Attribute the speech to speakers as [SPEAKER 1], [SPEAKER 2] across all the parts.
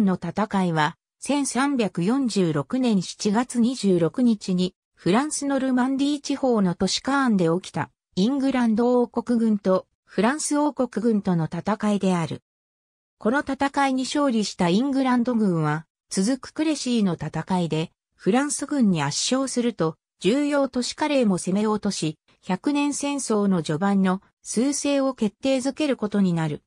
[SPEAKER 1] 間の戦いは、1346年7月26日に、フランスのルマンディー地方の都市カーンで起きた、イングランド王国軍とフランス王国軍との戦いである。この戦いに勝利したイングランド軍は、続くクレシーの戦いで、フランス軍に圧勝すると、重要都市カレーも攻め落とし、100年戦争の序盤の数勢を決定づけることになる。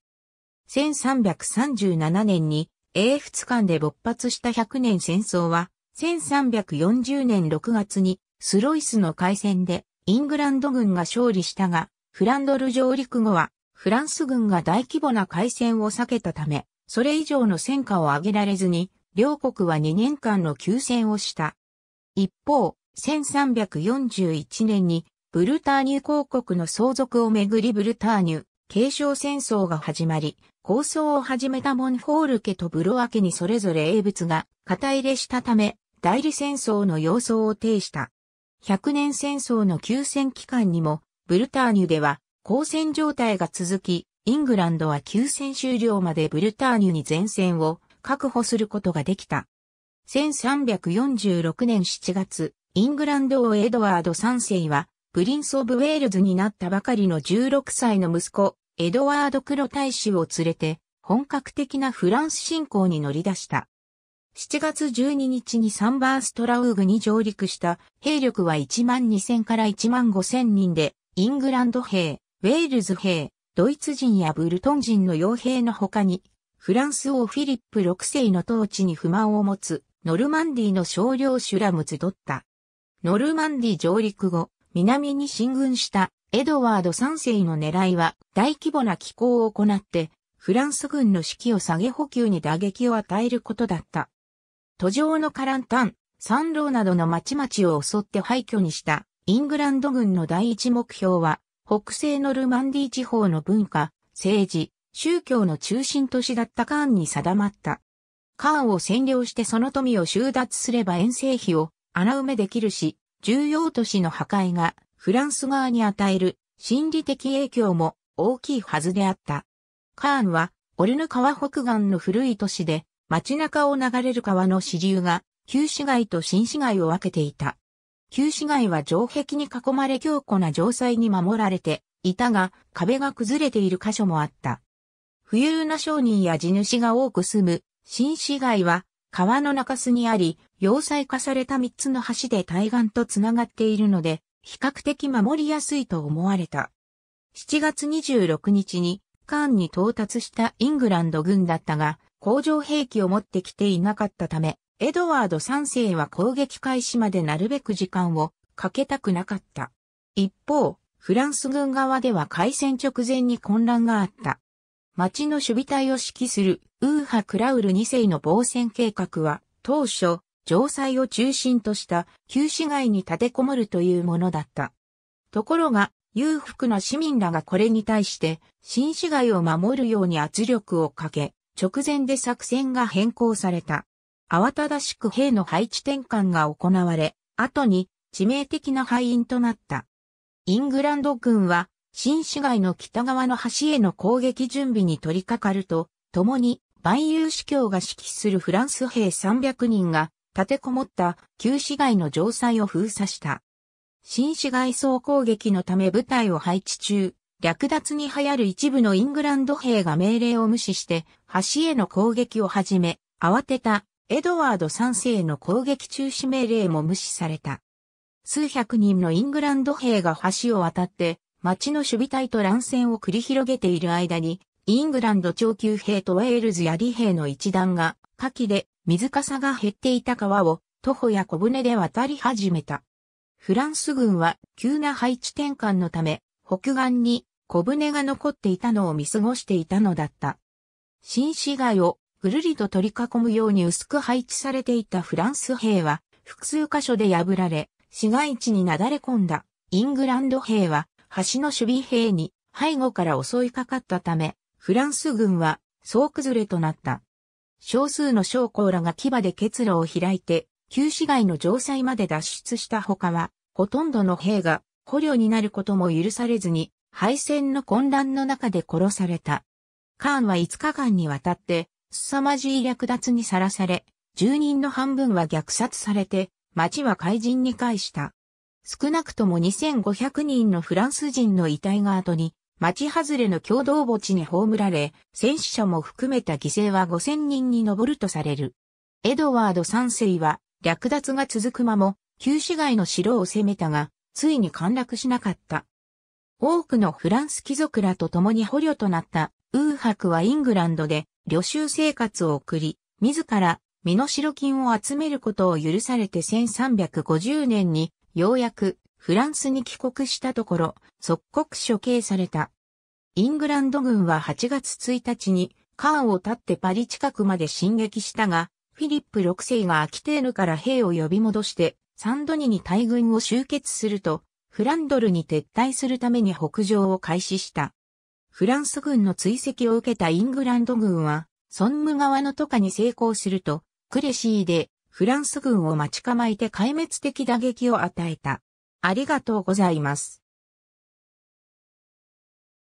[SPEAKER 1] 1337年に英仏間で勃発した100年戦争は、1340年6月にスロイスの海戦でイングランド軍が勝利したが、フランドル上陸後はフランス軍が大規模な海戦を避けたため、それ以上の戦果を上げられずに、両国は2年間の休戦をした。一方、1341年にブルターニュ公国の相続をめぐりブルターニュ、継承戦争が始まり、構想を始めたモンフォール家とブロワ家にそれぞれ英仏が肩入れしたため、代理戦争の様相を呈した。100年戦争の休戦期間にも、ブルターニュでは、交戦状態が続き、イングランドは休戦終了までブルターニュに前線を確保することができた。1346年7月、イングランド王エドワード3世は、プリンス・オブ・ウェールズになったばかりの16歳の息子、エドワード・黒大使を連れて、本格的なフランス侵攻に乗り出した。7月12日にサンバーストラウーグに上陸した兵力は1万2000から1万5000人で、イングランド兵、ウェールズ兵、ドイツ人やブルトン人の傭兵の他に、フランス王フィリップ6世の統治に不満を持つ、ノルマンディの少量主らも集った。ノルマンディ上陸後、南に進軍したエドワード3世の狙いは大規模な気候を行って、フランス軍の士気を下げ補給に打撃を与えることだった。途上のカランタン、サンローなどの町々を襲って廃墟にしたイングランド軍の第一目標は、北西のルマンディ地方の文化、政治、宗教の中心都市だったカーンに定まった。カーンを占領してその富を収奪すれば遠征費を穴埋めできるし、重要都市の破壊がフランス側に与える心理的影響も大きいはずであった。カーンは、オルヌ川北岸の古い都市で、街中を流れる川の支流が、旧市街と新市街を分けていた。旧市街は城壁に囲まれ強固な城塞に守られていたが、壁が崩れている箇所もあった。富裕な商人や地主が多く住む新市街は、川の中州にあり、要塞化された三つの橋で対岸とつながっているので、比較的守りやすいと思われた。7月26日にカーンに到達したイングランド軍だったが、工場兵器を持ってきていなかったため、エドワード3世は攻撃開始までなるべく時間をかけたくなかった。一方、フランス軍側では開戦直前に混乱があった。町の守備隊を指揮するウーハ・クラウル2世の防戦計画は当初城塞を中心とした旧市街に立てこもるというものだった。ところが、裕福な市民らがこれに対して新市街を守るように圧力をかけ、直前で作戦が変更された。慌ただしく兵の配置転換が行われ、後に致命的な敗因となった。イングランド軍は新市街の北側の橋への攻撃準備に取り掛かると、共に万有司教が指揮するフランス兵300人が立てこもった旧市街の城塞を封鎖した。新市街総攻撃のため部隊を配置中、略奪に流行る一部のイングランド兵が命令を無視して、橋への攻撃を始め、慌てたエドワード3世の攻撃中止命令も無視された。数百人のイングランド兵が橋を渡って、町の守備隊と乱戦を繰り広げている間に、イングランド長級兵とウェールズ槍兵の一団が、火器で水かさが減っていた川を徒歩や小舟で渡り始めた。フランス軍は急な配置転換のため、北岸に小舟が残っていたのを見過ごしていたのだった。新市街をぐるりと取り囲むように薄く配置されていたフランス兵は複数箇所で破られ、市街地になだれ込んだイングランド兵は橋の守備兵に背後から襲いかかったため、フランス軍は総崩れとなった。少数の将校らが牙で結露を開いて、旧市街の城塞まで脱出した他は、ほとんどの兵が捕虜になることも許されずに、敗戦の混乱の中で殺された。カーンは5日間にわたって、凄まじい略奪にさらされ、住人の半分は虐殺されて、町は怪人に返した。少なくとも2500人のフランス人の遺体が後に町外れの共同墓地に葬られ、戦死者も含めた犠牲は5000人に上るとされる。エドワード3世は、略奪が続く間も、旧市街の城を攻めたが、ついに陥落しなかった。多くのフランス貴族らと共に捕虜となったウーハクはイングランドで旅囚生活を送り、自ら身の代金を集めることを許されて1350年にようやくフランスに帰国したところ、即刻処刑された。イングランド軍は8月1日に、カーを立ってパリ近くまで進撃したが、フィリップ6世がアキテールから兵を呼び戻して、サンドニに大軍を集結すると、フランドルに撤退するために北上を開始した。フランス軍の追跡を受けたイングランド軍は、ソンム側の渡かに成功すると、クレシーでフランス軍を待ち構えて壊滅的打撃を与えた。ありがとうございます。